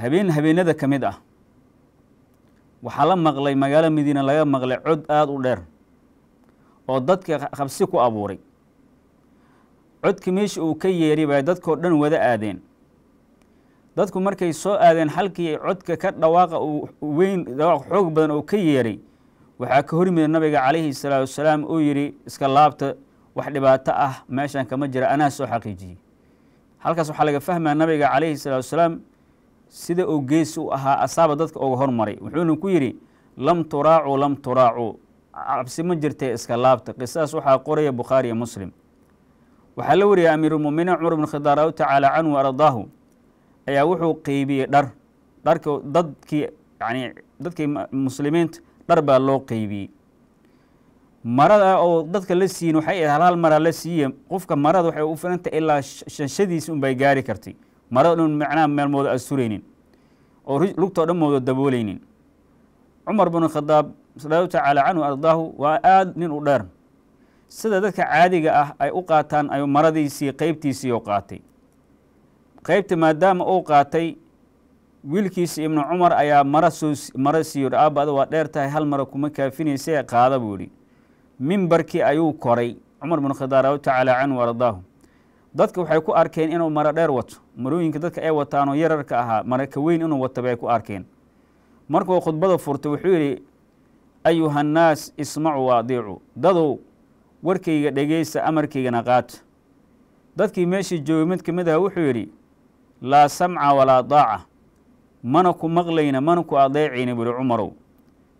habeen habeenada ka mid ah waxaa la maqlay magaalo madiina laga maqlay cod aada u dheer oo dadka qabsi ku abuuray codkii meesha uu ka yeeray bay dadkoo dhan wada aadeen dadku markay soo aadeen halkii codka ka dhawaaqa uu weyn dhawaaq xoog badan uu ka yeeray waxaa ka hormida nabiga calayhi salaatu wasalaam uu yidhi iska laabta wax dhibaato ah meeshan kama jira anaa soo xaqiijiyey halkaas waxaa laga fahmaya nabiga calayhi salaatu wasalaam sida uu gees u ahaa asaaba dadka uga hormaray wuxuuna ku yidhi lam turaacuu lam turaacuu cabsi ma jirtee iska laabta qisaas waxaa qoraya bukhaari bukhaariiyo muslim waxaa la wariyay amiirulmuminiin cumar bn khadaar raw tacaala canhu ardaahu ayaa wuxuu qeybiyey dhar dharka dadkii yani dadkii muslimiinta dhar baa loo qeybiyey marada oo dadka la siiyin waxay ahayd hal hal maraa la siiye qofka marada waxay u filantah ilaa shanshadiisi unbay gaari kartay maro macnaha meelmooda aad suraynin oo lugtoo dhan mooda daboolaynin cumar bnu khadaab radiallahu tacaala canhu ardaahu waa aada nin u dheer sida dadka caadiga ah ay u qaataan ayuu maradiisii qeybtiisii oo qaatay qeybta maadaama uu qaatay wiilkiisa ibnu cumar ayaa mara soo mara siiyo aabada waa dheer tahay hal mara kuma kaafinaysa qaada buu yihi mimbarkii ayuu koray cumar bnu khadaab radiallahu tacaala canhu ardaahu dadka waxay ku arkeen inuu maro dheer wato marooyinka dadka ay wataanoo yararka ahaa maraka weyn inuu wato bay ku arkeen markuu khudbada furtay wuxuu yidhi ayuhannaas ismacuu wa adiicuu dadow warkayga dhegeysta amarkaygana qaata dadkii meeshii joogay mid ka mid aha wuxuu yidhi laa samca walaa daaca mana ku maqlayna mana ku adeecayna buuhi cumarow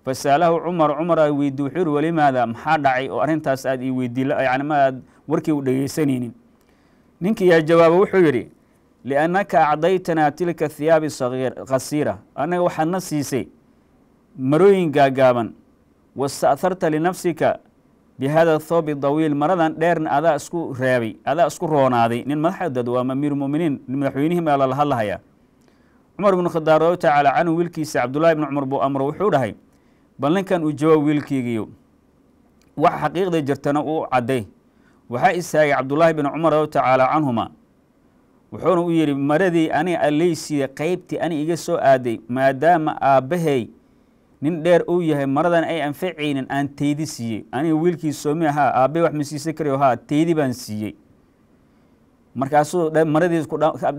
fasaalahu cumar cumaraa weydii wuxuu yihi walimaada maxaa dhacay oo arrintaas aada ii weydiila yani maaad aad warkii u dhegeysanaynin ninkii yaa jawaabo wuxuu yidhi liannaka acdaytanaa tilka hiyaabi kasiira annaga waxaadna siisay marooyin gaagaaban wasta'harta linafsika bi hada thoobi dawiil maradan dheerna adaa isku reebay adaa isku roonaaday nin madaxdad waa amiir muminiin madaxweynihii baa lala hadlahayaa cumar ibnu khadaab radi tacaala canhu wiilkiisa cabdullaahi ibnu cumar buu amro wuxuu dhahay bal ninkan uu jawaab wiilkeygiyo waxa xaqiiqday jirtana uu cadday waxaa istaagay cabdullaahi bin cumar radi tacaala canhuma wuxuuna u yidhi maradii aniga ani alleysiida qeybtii ani iga soo aaday maadaama aabbahey nin dheer uu yahay maradan ay anfacaynin aan teydi siiyey aniga wiilkii soomi ahaa aabbahe wax masiise karayo haa teydi baan siiyey markaasuu maradii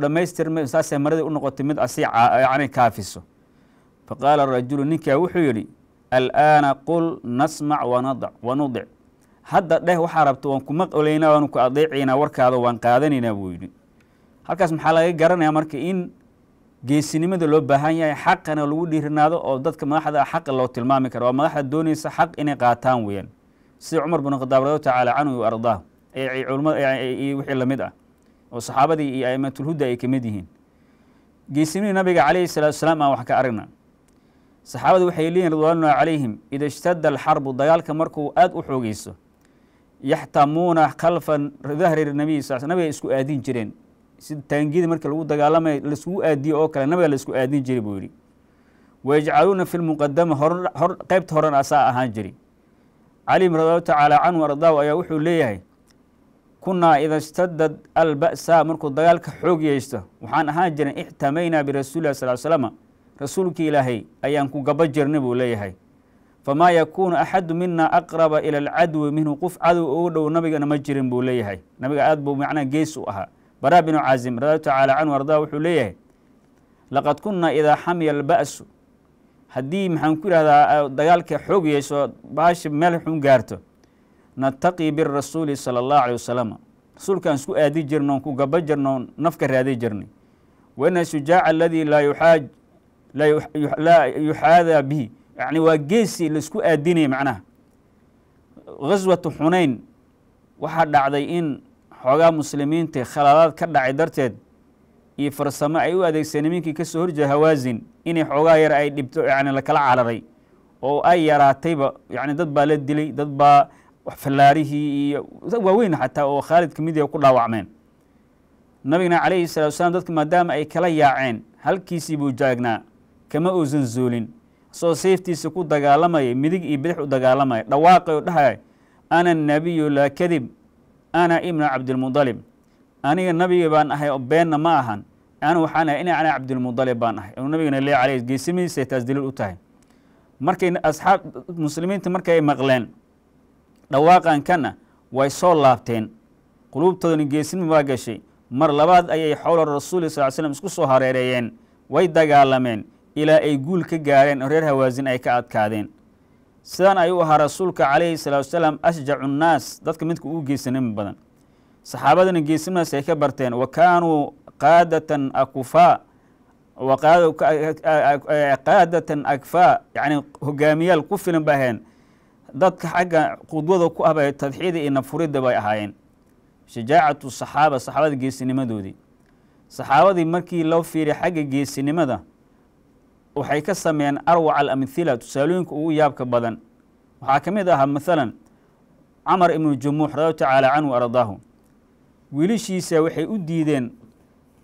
dhammaystirma saasay maradii u noqotay mid asi yani kaafiso faqaala rajulu ninkaa wuxuu yidhi al'aana qul nasmac wanadac wanudic hadda dheh waxaa rabta waan kuma qolayna waanu ku adeecaynaa warkaada waan qaadanaynaa buu yidhi halkaas maxaa laga garanayaa marka in geesinimada loo baahan yahay xaqana lagu dhiirinaado oo dadka madaxda ah xaq loo tilmaami karo waa madaxda doonaysa xaq inay qaataan weyaan sida cumar binu khadaab radi tacaala canhu ardaah wixii lamid ah oo saxaabadii iyo aimatulhuda ay ka mid yihiin geesinimada nabiga calayhi salatu salaam aan wax ka aragna saxaabadu waxay leeyihin ridwaanullah calayhim ida ishtada alxarbu dagaalka markuu aada u xoogeyso yaxtamuuna kalfa dahri nabiy sal nabiga isku aadin jireen si taangiyada marka lagu dagaalamay laiskugu aadiyo oo kale nabiga laisku aadin jiray buu yidhi wayajcaluuna fi lmuqadama hor qeybta horan asaa ahaan jiri cali radiallahu tacaala canhu ardaahu ayaa wuxuu leeyahay kunaa ida ishtadad alba'sa markuu dagaalka xoog yeysto waxaan ahaan jiran ixtamaynaa birasuuli lah sal slama rasuulkii ilaahay ayaan ku gaba jirnay buu leeyahay famaa yakuunu axadu mina aqraba ila alcadwi minhu qof cadow ugu dhow nabigana ma jirin buu leeyahay nabiga aad buu macnaha gees u ahaa baraa binu caazim radiallahu tacaala canhu ardaa wuxuu leeyahay laqad kunna idaa xamiya alba'su haddii maxaan ku yihahdaa dagaalka xoog yeesho baasha meel xun gaarto nataqii birasuuli sala allahu alay wasalam rasuulkaan isku aadi jirno ku gaba jirno nafka raadi jirnay wa ina shujaaca aladii laa yuxaadaa bihi yani waa geesi laisku aadinaya macnaha ghaswatu xunayn waxaa dhacday in xoogaa muslimiinta khalaadaad ka dhacay darteed iyo farsamo ay u adeegsan iminkii kasoo soo horjeeda hawaasin inay xoogaa yar ay dhibto yani lakala cararay oo ay yaraatayba yani dad baa la dilay dad baa fallaarihii iyo waaweyn xataa oo khaalid kamid yaha ku dhaawacmeen nabigna calayhi salatu wasalaam dadka maadaama ay kala yaaceen halkiisii buu jaagnaa kama uusan zuulin soo seeftiisa ku dagaalamaya midig iyo bidix u dagaalamaya dhawaaqay u dhahaya ana nabiyu laa kadib ana ibnu cabdilmudalib aniga nabiga baan ahay oo beenna ma ahan anu waxaan ahay ina ana cabdilmudalib baan ahay inuu nabigana lee caley geesimihiisa taas daliil u tahay markay asxaab muslimiinta markay maqleen dhawaaqan kana way soo laabteen quluubtoodana geesnima baa gashay mar labaad ayay xowla rasuuli sal l slm isku soo hareereeyeen way dagaalameen ilaa ay guul ka gaadheen oo reer hawaasin ay ka adkaadeen sidaan ayuu ahaa rasuulka calayhi salatu wasalaam ashjacu nnaas dadka midka ugu geesinimo badan saxaabadana geesinimaas ay ka barteen wa kaanuu qaadatan akufaa eh, qaadatan akfaa yacni hogaamiyaal ku filan ba ahayn dadka xagga qudwada ku ah bay tadxiida iyo nafuridda bay ahaayeen shajaacatu saxaaba saxaabada geesinimadoodii saxaabadii markii loo fiiriya xagga geesinimada waxay ka sameeyeen arwac alamhila tusaalooyinka ugu yaabka badan waxaa ka mid ahaa maalan camar ibnu jumuux radiallahu tacaala canhu ardaahu wiilishiisa waxay u diideen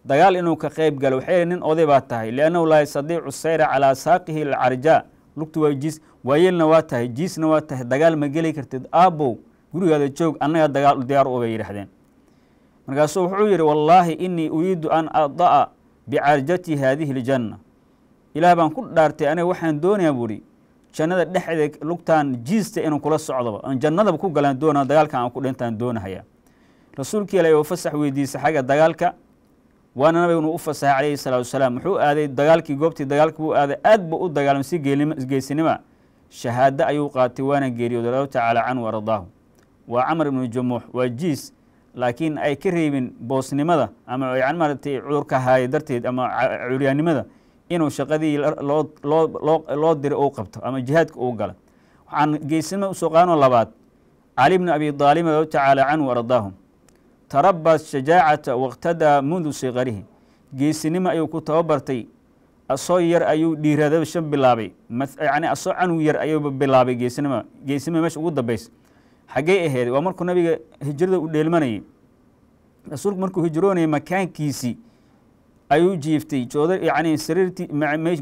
dagaal inuu ka qayb galo waxay nin oday baa tahay liannahu laa yastadiicu sayra calaa saaqihi alcarjaa lugtu waa jiis waayeelna waa tahay jiisna waa tahay dagaal ma geli kartid aabow gurigaada joog annaga dagaal diyaar u bay yidhaahdeen markaasuu wuxuu yidhi wallaahi inii uriidu an adaa bicarjati haadihi ljanna ilaah baan ku dhaartay aniga waxaan doonayaa buuhi jannada dhexdeeda lugtaan jiista inaan kula socdoba aan jannadaba ku galaan doona dagaalka aan ku dhintaan doonahaya rasuulkii ilaah oo fasax weydiisay xagga dagaalka waana nabiguna u fasaxay calayhi salatu wasalaam wuxuu aaday dagaalkii goobtii dagaalka buu aaday aad buu u dagaalamay si geesinima shahaado ayuu qaatay waana geeriyooday allahu tacaala canhu ardaahu waa camar ibnu jamuux waa jiis laakiin ay ka reebin boosnimada ama maaragtay cudurka haaya darteed ama curyaannimada inuu shaqadii loo diro uu qabto ama jihaadka uu galo waxaan geesnimo usoo qaano labaad cali bni abi daalib radi tacaala canhu ardaahu tarabas shajaacata waqtadaa mundu siqarihi geesinimo ayuu ku tababartay asoo yar ayuu dhiiraadashan bilaabay yani asoo canug yar ayuuba bilaabay geesinima geesinima meesha ugu dambaysa xaggey aheed waa markuu nabiga hijrada u dheelmanayay rasuulku markuu hijroonayay makaankiisii ayuu jiiftay joodan sariirtii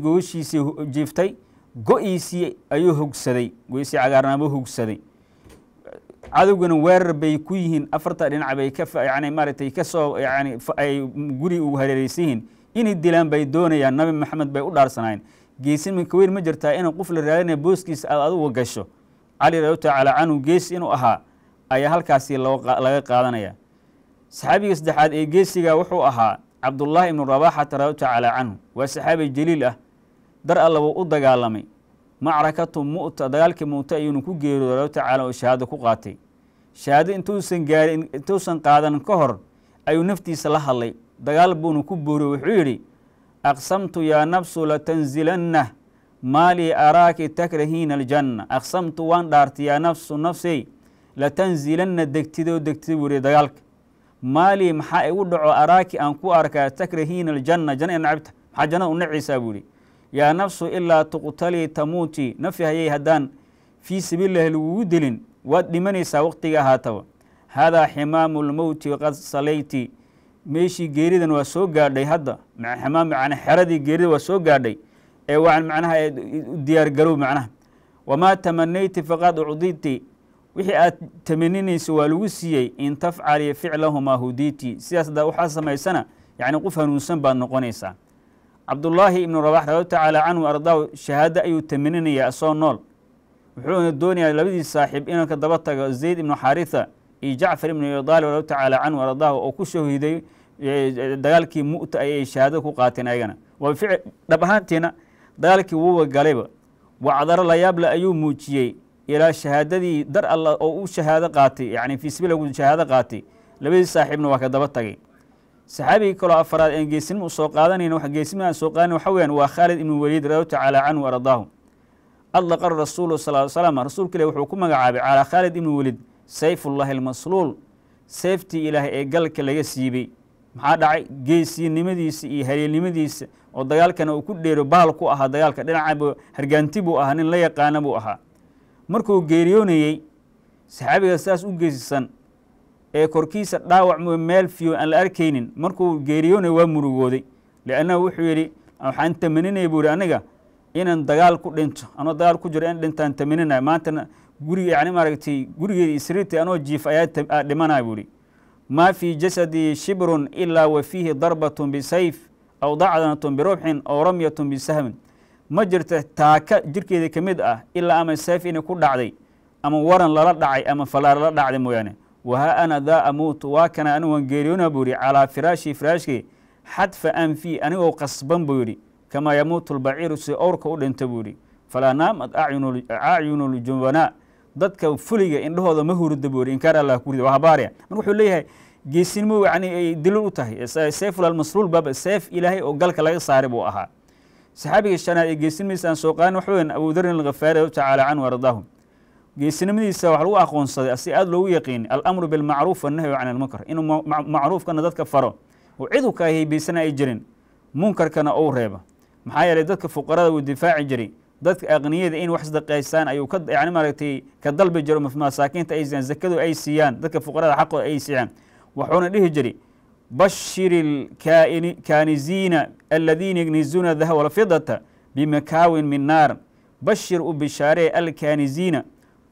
gogashiisii jiiftay go-iisii ayuu hogsaday go-iisii cagaarnaamuu hogsaday cadowgana weerar bay ku yihiin afartaa dhinac bay kayani maaragtay ka yani ay guri ugu hareereysayihiin inay dilaan bay doonayaan nabi maxamed bay u dhaarsanaayeen geesiminka weyn ma jirtaa inuu qof la raadinaya booskiisa aad adugu gasho cali radiallahu tacaala canhu gees inuu ahaa ayaa halkaasi laga qaadanaya saxaabiga saddexaad ee geesiga wuxuu ahaa cabdullaahi ibnu rabaaxata radi tacaala canhu waa saxaabi jaliil ah dar alla wuu u dagaalamay macrakatu mu'ta dagaalkii mu'ta ayuuna ku geeriyooday radi tacaala oo shahaado ku qaatay shahaado intuusan gaarin intuusan qaadan ka hor ayuu naftiisa la hadlay dagaal buuna ku booriyo wuxuu yidhi aqsamtu yaa nafsu latanzilanna maalii araaki takrahiina aljanna aqsamtu waan dhaartay yaa nafsu nafsey latanzilanna degtidoo degtida weriye dagaalka maalii maxaa igu dhaco araaki aan ku arkaa takrahiina aljanna janna nacabta maxaa jannada u nacaysaa buu yihi yaa nafsu ilaa tuqtalii tamuuti nafyi hayay haddaan fii sabiillahi lagugu dilin waad dhimanaysaa waqtiga haataba haadaa ximaamu lmowti qad salayti meeshii geeridan waa soo gaadhay hadda ximaam macna xeradii geerida waa soo gaadhay ee waan macnaha diyaargarow macnaha wamaa tamanayti faqad ucdidti wixii aad tamaninayso waa lagu siiyey in tafcali ficlahumaa huditi sidaas da waxaa samaysana yacni qof hanuunsan baad noqonaysaa cabdullaahi ibnu rabax radiallahu tacaala canhu ardaahu shahaado ayuu tamaninayaa asoo nool wuxuuna doonayaa labadii saaxiib inuu daba taga zayd ibnu xaritha iyo jacfar ibnu abi taalib radiallahu tacaala canhu ardaahu oo ku shahiiday dagaalkii mu'ta ayay shahaadada ku qaateen ayagana waafic dhab ahaantiina dagaalkii wuuba galayba waa cadaro layaable ayuu muujiyey ilaa shahaadadii dar alla oo u shahaado qaatay yani fii sabiilgu shahaado qaatay labadii saaxiibna waa ka daba tagay saxaabigii kaloo afaraad aan geesinima u soo qaadanayn geesinima aan soo qaadanan waxa weyaan waa khaalid ibnu weliid radiallahu tacaala canhu ardaahu adlaqa rasuulu sal slam rasuulka ilahi wuxuu ku magacaabay calaa khaalid ibnu welid sayfullaahi almasluul sayftii ilaahay ee galka laga siibay maxaa dhacay geesinimadiisa iyo haleelnimadiisa oo dagaalkana uu ku dheero baal ku ahaa dagaalka dhinaca hargaanti buu ahaa nin la yaqaana buu ahaa markuu geeriyoonayey saxaabiga saas u geysan ee korkiisa dhaawac meel fiyo aan la arkaynin markuu geeriyoonaya waa murugooday liannahu wuxuu yidhi waxaan tamaninaya buu yihi aniga inaan dagaal ku dhinto anoo dagaal ku jiro in dhintaan tamaninaya maantana gurig yani maaragtay gurigeeda isriirta anoo jiif ayaa dhimanaya buu yihi maa fii jasadii shibrun ilaa wa fiihi darbatun bisayf aw dacdanatun birubxin aw ramyatun bisahmin ma jirto taaka jirkeeda ka mid ah ilaa ama seef inay ku dhacday ama waran lala dhacay ama fallaar lala dhacday mooyaane wahaa ana daa amuutu waa kana anigu waan geeriyoona buu yihi calaa firaashii firaashkii xadfa anfii anigoo qasban buu yidhi kamaa yamuutu lbaciiru si owrka u dhinta buu yidhi falaa naamad acyunu ljubanaa dadka fuliga indhahooda ma hurda buu yidhi inkaar allah ku rida waa habaarya marka wuxuu leeyahay geesinimo yacni ay daliil u tahay seeful almasluul baaba seef ilaahay oo galka laga saaray buu ahaa saxaabigii shanaad ee geesinimadiisa aan soo qaadan waxa weyan abudarin alkhafaari tacaala canhu ardaahu geesinimadiisa wax lagu aqoonsaday asi aada loogu yaqiini alamru bilmacruuf wannahyu can almunkar inuu macruufkana dadka faro oo cidu ka heybaysana ay jirin munkarkana ou reebo maxaa yeeley dadka fuqarada wuu difaaci jiray dadka aqniyada in wax sdaqaysaan ayuu yani maaragtay ka dalbi jiro masaakiinta ay siiyaan zakadu ay siiyaan dadka fuqarada xaqooda ay siiyaan wuxuuna dhihi jiray bashir اlkaaniziina aladiina yknizuuna dahab wlfidata bimakaawin min naar bashir u bishaaree alkaaniziina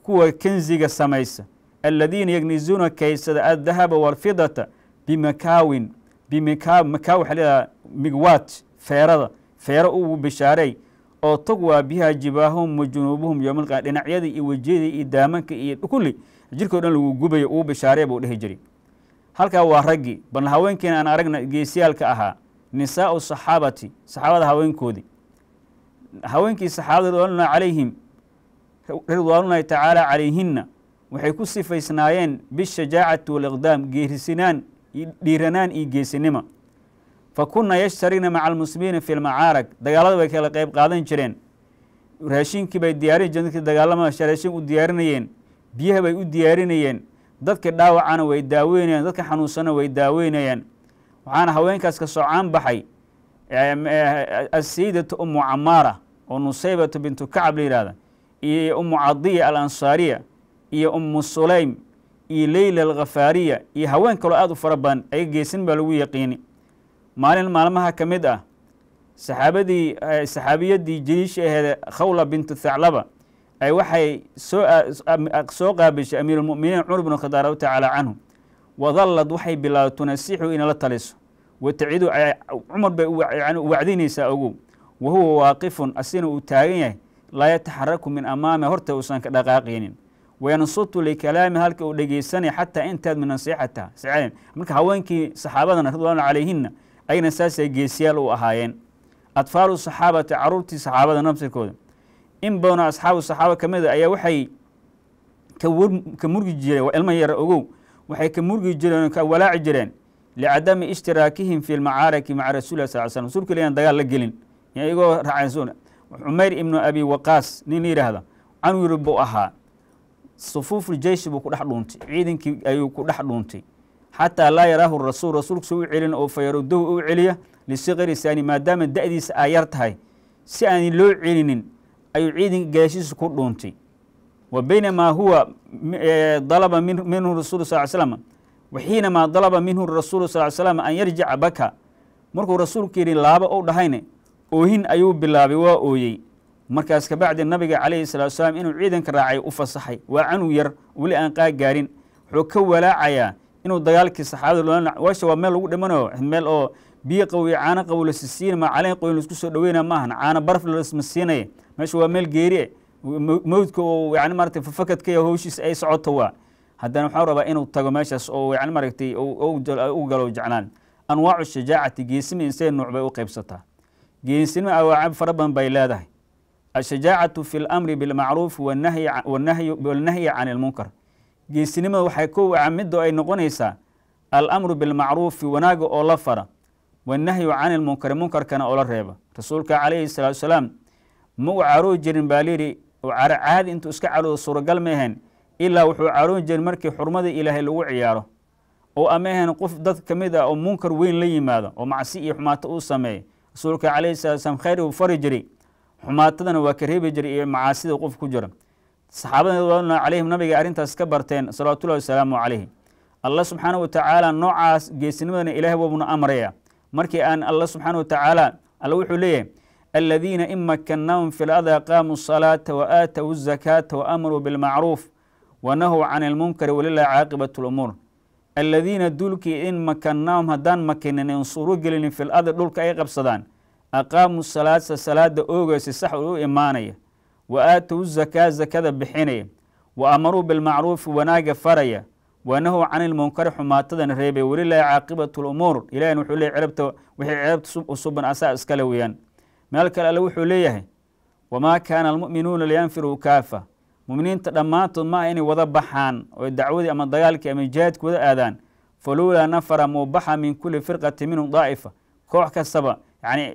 kuwa kenziga samaysa alladiina yagnizuuna kaysada adahaba walfidata bimakaawin bimikaaw makaaw waxaa leedaha migwaat feerada feero ugu bishaarey oo tog waa bihaa jibaahum wa junuubuhum yowmalqa dhinacyada iyo wejiyada iyo daamanka iyo kulli jirkao dhan lagu gubayo uu bishaaree buu dhehi jiray halkaa waa raggii bal haweenkiina aan aragna geesiyaalka ahaa nisaau saxaabati saxaabada haweenkoodii haweenkii saxaabada ridwaanullah calayhim ridwaanullaahi tacaala calayhinna waxay ku sifaysnaayeen bishajaacati waaliqdaam geerisinaan dhiiranaan iyo geesinima fa kunna yashtarigna maca almuslimiina fi lmacaarag dagaalada bay kala qayb qaadan jireen raashinkii bay diyaarin jireen dadkii raashin u diyaarinayeen biyaha bay u diyaarinayeen dadka dhaawacana way daaweynayaan dadka xanuunsana way daaweynayaan waxaana haweenkaas ka soocaan baxay eh, asiidatu umu camaara oo nusaybatu bintu kacab la yihahda iyo ummu cadiya alansaariya iyo ummu sulaym iyo leyla alkhafaariya iyo haween kaloo aad u fara badan ay geesin baa lagu yaqiini maalin maalmaha ka mid ah saxaabadii eh, saxaabiyaddii jiliisha aheed khawla bintu thaclaba waxay ah, ah, soo qaabishay amiirulmuminiin cumar bnu khadaar radi tacaala canhu wadallad waxay bilaabay tunasixu inala la taliso watacidu cumar bay wacdinaysaa ogow wa huwa waaqifun asina uu taagan yahay laa yataxaraku min amaami horta uusan ka dhaqaaqaynin wayansutu likalaami halka uu dhegeysanay xataa intaad min nasiixata marka haweenkii saxaabadana ridwaanu calayhina ayna saasay geesiyaal u ahaayeen atfaalu saxaabati caruurtii saxaabada nafsirkooda in badanoo asxaabu saxaaba ka mid a ah ayaa waxay ka murgi jireen waa ilma yara ogow waxay ka murgi jireen ka walaaci jireen licadami ishtiraakihim fi lmacaaraki maca rasuuli sal slam rasulka ilan dagaal la gelin iyagoo raacaysuun cumeyr ibnu abi waqaas nin yidhaahda canwir buu ahaa sufuufu ljeyshi buu ku dhex dhuuntay ciidankii ayuu ku dhex dhuuntay xataa laa yaraahu rasuul rasuulkasa u celin oo fayarudahu u celiya lisikri saani maadaama da'diisa ay yar tahay si aan loo celinin ayuu ciidan gaashiisu ku dhuuntay wa baynamaa huwa eh, dalaba minhu rasuulu sal slam wa xiinamaa dalaba minhu rasuulu sal slam an yarjica baka markuu rasuulku yidhi laaba ou dhahayne oohin ayuu bilaabay waa ooyey markaas kabacdi nabiga calayhi salatu salaam inuu ciidanka raacay u fasaxay waa canug yar weli aan qaag gaarin wuxuu ka walaacayaa inuu dagaalkii saxaabada washa waa meel lagu dhimanayo meel oo biyo qawiyo caano qabow la sisiinama caleen qoyn laisku soo dhoweyna maahan caano baraf lasma siinaya meesha waa meel geeri eh. mawdka oo yani maarata fakadkaya howshiisa ay socoto waa haddana waxaan rabaa inuu tago meeshaas oo yani maaragtay u galo jeclaan anwaacu shajaacati geesinima insee nuuc bay u qaybsataa geesinima awaacib fara badan bay leedahay ashajaacatu fi lmri bilmacruuf walnahyi can ilmunkar geesinimada waxay kow a ay noqonaysaa alamru bilmacruufi wanaaga oo la fara wanahyu can ilmunkari munkarkana oo la reeba rasuulka calayhi salaatu wasalaam ma u caroon jirin baa layidhi oo caro caadi intuu iska caroodo suuragal ma ahayn ilaa wuxuu caroon jirin markii xurmada ilaahay lagu ciyaaro oo ama ahayn qof dad ka mid ah oo munkar weyn la yimaado oo macsi iyo xumaato uu sameeyo rasuulka calayhi salatu slam khayr uu fari jiray xumaatadana waa ka reebi jiray iyo macaasida qof ku jira saxaabada calayhim nabiga arrintaas ka barteen salawatullahi wasalaamu calayhi allah subxaana wa tacaala noocaas geesinimadana ilahay waabuna amraya markii aan allah subxaana wa tacaala alla wuxuu leeyahay الذين إن مكناهم في الأرض أقاموا الصلاة وآتوا الزكاة وأمروا بالمعروف ونهوا عن المنكر ولله عاقبة الأمور الذين دولكي إن مكناهم هدان مكنن انصروا قلن في الأرض دولك أي قبصدان أقاموا الصلاة صلاة أوغس صح إيمانية وآتوا الزكاة زكاة بحينية وأمروا بالمعروف وناقة فرية ونهوا عن المنكر حماتدا ريبي ولله عاقبة الأمور إلهي وحولي عربت وحي عربت صبا أساء اسكالويان meel kale alle wuxuu leeyahay wamaa kaana almu'minuuna liyanfiruu kaafa muminiinta dhammaantood ma ah inay wada baxaan oy dacwadii ama dagaalkii ama jihaadka wada aadaan faluulaa nafara muubaxa min kulli firqati minhum daa'ifa koox kastaba yacni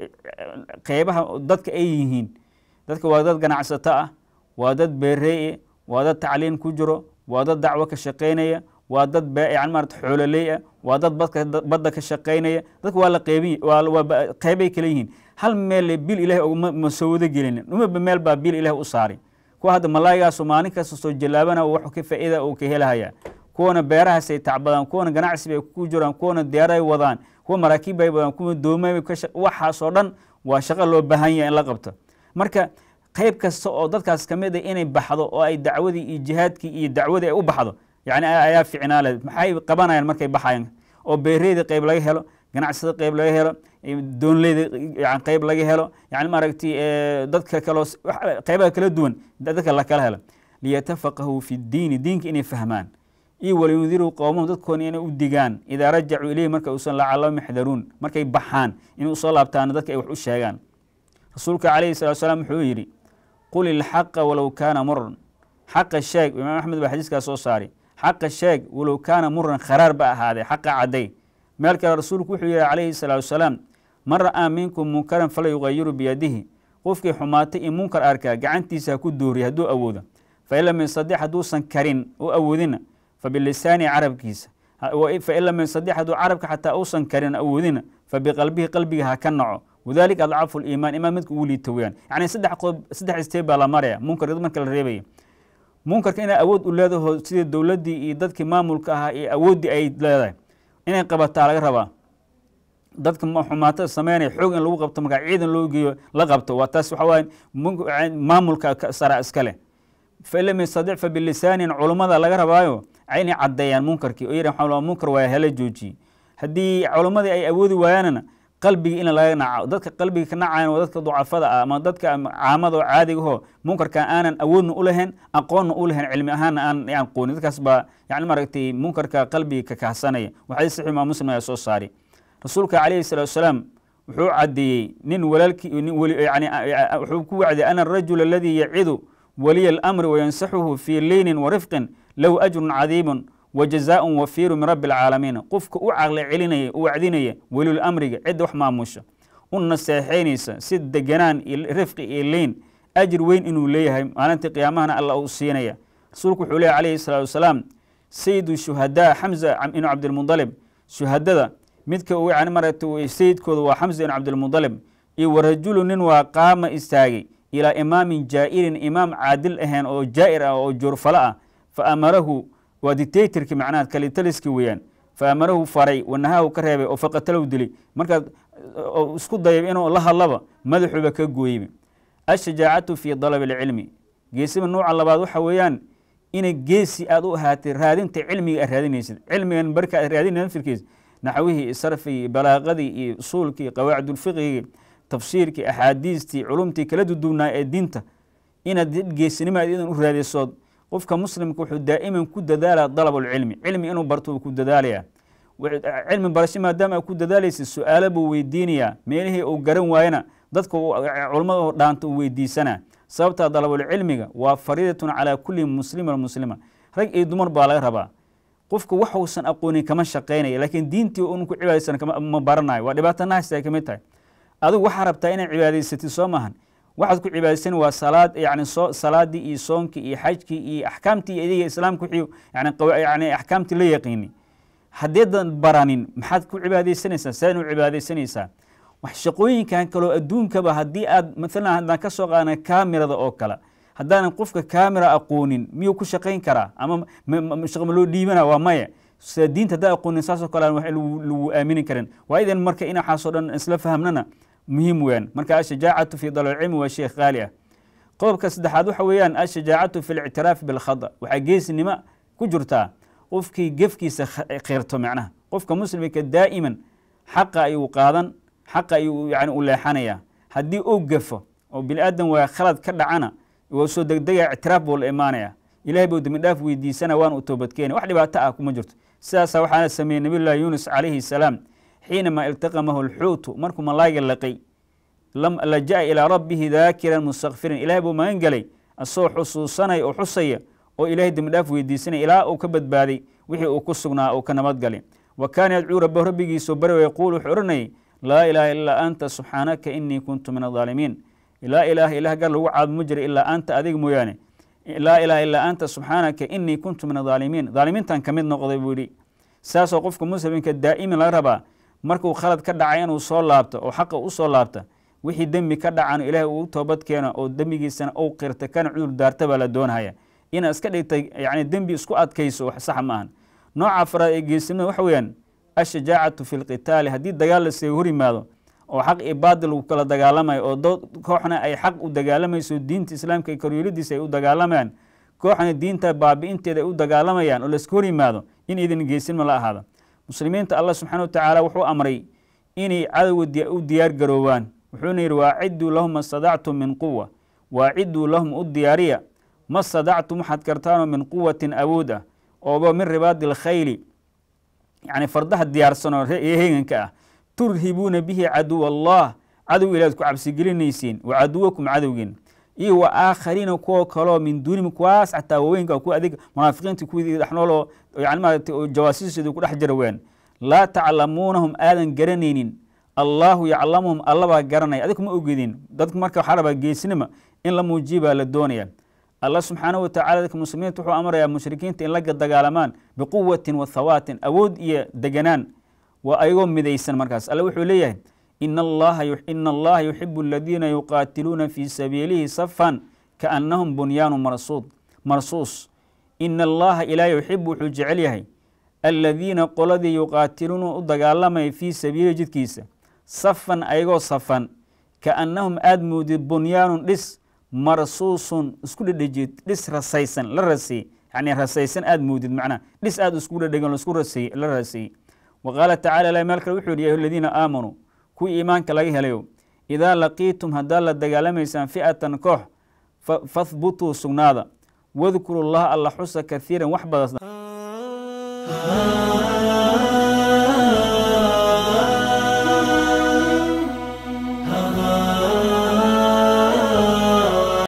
qeybaha dadka ay yihiin dadka waa dad ganacsato ah waa dad beereeye waa dad tacliin ku jiro waa dad dacwo ka shaqaynaya waa dad baa'ican maarata xoololey ah waa dad badda ka shaqaynaya dadka waa la qeybiy qeybay kala yihiin hal meel bil ilahay ma soo wada gelin meel baa bil ilahay u saaray kuwa hadda malaaygaasu maalin kasta soo jallaabana wax ka faa'iida uu ka helahaya kuwana beerahaasay tacbadaan kuwana ganacsi bay ku jiraan kuwana diyaaray wadaan kuwa maraakiib bay wadaan kuwa doomay waxaasoo dhan waa shaqo loo baahan yaha in la qabto marka qayb kasta oo dadkaas ka mid a ah inay baxdo oo ay dacwadii iyo jihaadkii iyo dacwadii ay u baxdo yani ayaa ficnaale maxay qabanayaan markay baxayan oo beereyda qeyb laga helo ganacsida qeyb laga helo doonleyda yan qeyb laga helo yani maaragtay eh, dadka kaloo qeybaha kala duwan dadka lakala helo liyatafaqahuu fi diini diinka inay fahmaan iyo waliyundiruu qowmuhu dadkoona inay u digaan idaa rajacuu ileyhi marka uusan lacalahum yaxdaruun markay baxaan inay usoo laabtaana dadka ay wax u sheegaan rasuulka calayhi salatu salaam wuxuu yidhi qul ilxaqa walow kaana muran xaqa sheeg imaam axmed baa xadiiskaa soo saaray xaqa sheeg walow kaana muran kharaar ba ahaaday xaqa cadday meel kale rasuulku wuxuu yihi calayhi salaatu wasalaam man ra'aa minkum munkaran fala yugayiru biyadihi qofkii xumaatay in munkar arkaa gacantiisa ha ku dooriy hadduu awoodo fain lam yastadic hadduusan karin u awoodina fa bilisaani carabkiisa fa fain lam yastadic hadduu carabka xataa uusan karin awoodina fabiqalbihi qalbiga ha ka naco wadalika adcafu liimaan imaan midka ugu liita weyaan yacni saddex qodob saddex istee baa la maraya munkarka marka la reebaya munkarka inay awood u leedaho sidii dowladdii iyo dadkii maamulka ahaa iyo awooddii ay leedahay inay qabataa laga rabaa dadka xumaatada sameynaya xoog in lagu qabto markaa ciidan loo geeyo la qabto waa taas waxaa waaye maamulka sara iskale fain lam yastadic fa bilisaanin culummada laga rabaayo inay caddeeyaan munkarkii oo yidhan munkar waa hala joojiye haddii culummadii ay awoodi waayaanna qalbigii in laga naco dadka qalbiga ka nacayan waa dadka ducafada ah ama dadka caamadao caadigahoo munkarkan aanan awoodna u lahayn aqoonna u lahayn cilmi ahaanna aanan aqoonin dadkaas baa yani maaragtay munkarka qalbiga ka kahsanaya waxadiis saxiix imaam muslim ayaa soo saari rasuulka calayhi salatu wasalaam wuxuu caddeeyey nin walaalkii yani wuxuu ku wacdiyey ana arajula aladii yacidu waliya alamri wayansaxuhu fii liinin warifqin lahu ajrun cadiimun wa wajazaaun wafiiru min rabbi alcaalamiina qofka u caqli celinaya u wacdinaya welul amriga cidda wax maamusha u naseexaynaysa si deganaan iyo rifqi iyo leyn ajir weyn inuu leeyahay maalintii qiyaamahana alla uu siinaya rasuulku wuxuu leeyahy calayhi salaatu wasalaam sayidu shuhadaa xamza inu cabdilmudalib shuhadada midka uu yani marata sayidkooda waa xamza ibnu cabdilmudalib iyo warajulu nin waa qaama istaagay ilaa imaamin jaa'irin imaam caadil ahayn oo jaa'ir ah oo joorfalo ah fa amarahu waa dictatorki macnaha kalitaliski weeyaan faamanahu faray wanahaahu ka reebay oo faqatalow dilay markaad isku dayab inuu la hadlaba madaxuuba ka gooyeyba ashajaacatu fii dalab alcilmi geesiba nuuca labaad waxa weeyaan ina geesi aad u ahaatay raadinta cilmiga aad raadinaysid cilmigan barka aad raadinaysa firkiis naxwihii sarfigii balaaqadii iyo usuulkii qawaacidulfiqigii tafsiirkii axaadiistii culumtii kala duduwnaa ee diinta inaad geesinima idan u raadaysood qofka muslimka wuxuu daa'iman ku dadaalaa dalabulcilmi cilmi inuu barto uu ku dadaalaya cilmi barasho maadaama ku dadaalaysa su-aalo buu weydiinayaa meelihii uu garan waayana dadka culammada dhaanta uu weydiisanaa sababtaa dalabulcilmiga waa fariidatun calaa kulli muslima muslima rag iyo dumar baa laga rabaa qofka wax uusan aqoonin kama shaqaynaya laakiin diintii un ku cibaadaysan ma baranayo waa dhibaato nahasta ay ka mid tahay adigu waxaa rabtaa inaad cibaadaysatid soo maahan waxaad ku cibaadaysan waa salaad yani salaadii iyo soonkii iyo xajkii iyo axkaamtii idiga islaamka wixii yani axkaamtii la yaqiini haddeedan baranin maxaad ku cibaadaysanaysaa saad u cibaadaysanaysaa wax shaqooyinkan kaloo adduunkaba haddii aad maalan haddaan ka soo qaadana kamirada oo kale haddaanan qofka kamira aqoonin miyuu ku shaqayn karaa ama ma loo dhiibana waa maya diinta haddaa aqoonin saasoo kale waa lagu aamini karin waa idan marka in waxaasoo dhan isla fahmnana muhiim weeyaan marka ashajaacatu fii dalcilmi waa sheekh qaali ah qodobka saddexaad waxa weeyaan ashajaacatu fi lictiraafi bilkhada waxaa geesnimo ku jirtaa qofkii gefkiisa keerto macnaha qofka muslimka daa'iman xaqa ayuu qaadan xaqa ayuu yani u leexanayaa haddii uu gefo oo bini aadan waa khalad ka dhacana waa soo degdega ictiraaf buu la imaanaya ilahay buu dembidhaaf weydiisana waana u toobadkeena wax dhibaato ah kuma jirto sidaasa waxaana sameeyey nabiyullahi yuunus calayhi salaam xiinama iltaqamahu lxuutu markuu malaaga laqay laja'a ilaa rabbihi daakiran mustakfiran ilahay buu magan gelay asagoo xusuusanaya oo xusaya oo ilaahay dembidhaaf weydiisanaya ilaa uu ka badbaaday wixii uu ku sugnaa uu ka nabadgalay wa kaana yadcuu rabahu rabbigiisao bari yaquul wuxuu odhanayay laa ilaaha ilaa anta subxaanaka inii kuntu min adaalimiin laa ilaaha ilah gar lagu caabumo jira ilaa anta adig mooyaane laa ilaha ilaa anta subxaanaka inii kuntu min adaalimiin daalimiintan ka mid noqday buu yidhi saasoo qofka muslimka daa'iman laga rabaa markuu khalad ka dhacay inuu soo laabto oo xaqa u soo laabta wixii dembi ka dhacan ilaahay uu toobad keeno oo dembigiisana uu qirta kana cudur daarta baa la doonhaya inaad iska dhigtay yani dembi isku adkayso wax sax ma ahan nooca afraad ee geesinimada waxa weeyaan ashajaacatu fi lqitaali haddii dagaal lasaga hor yimaado oo xaq iyo baadil uu kala dagaalamayo oo dood kooxna ay xaq u dagaalamayso diinta islaamka iyo koryeelidiisa ay u dagaalamayaan kooxna diinta baabi'inteeda ay u dagaalamayaan oo layska hor yimaado in idin geesinimo la ahaado muslimiinta allah subxaana wa tacaala wuxuu amray inay cadowa u diyaar garoobaan wuxuuna yidhi waacidduu lahum stadactum min quwa waaciduu lahum u diyaariya ma stadactum waxaad gartaanoo min quwatin awood ah ooba min ribaadi alkhayli yacni fardaha diyaarsanoo heeganka ah turhibuuna bihi caduw allah cadowga ilaad ku cabsigelinaysiin wa caduwakum cadowgiin iyo wa aakhariina kuwo kaloo min duunihim kuwaas xataa waaweynka kuwa adig munaafiqiinta kuwii dhexnooloo yani maaragtay jawaasiisheedu ku dhex jira weyaan laa taclamuunahum aadan garanaynin allaahu yaclamuhum allabaa garanaya adig ma ogedin dadku marka waxaa rabaa geesnima in la muujiybaa la doonaya allah subxaanahu watacala dadka muslimiinta wuxuu amrayaa mushrikiinta in la dagaalamaan biquwatin wa thawaatin awood iyo deganaan waa ayagoo midaysan markaas alle wuxuu leeyahay ina allaha yuxibu aladiina yuqaatiluuna fii sabiilihi safan kaannahum bunyaanu marsuus ina allaha ilaahay yuxibu wuxuu jecel yahay aladiina qoladii yuqaatiluuna u dagaalamaya fii sabiilihi jidkiisa safan ayagoo safan kaannahum aada moodid bunyaanun dhis marsuusun isku dhedhejid dhis rasaysan la rasey yacni rasaysan aada moodid macnaa dhis aada isku dhedhegan isku rasey la raseeyey wa qaala tacala ilahi meel kale wuxuu yihi aamanuu kuwii iimaanka laga helayo idaa laqiitum haddaad la dagaalamaysaan fi'atan koox fahbutuu sugnaada wadkuru llaha alla xusa kahiiran wax badas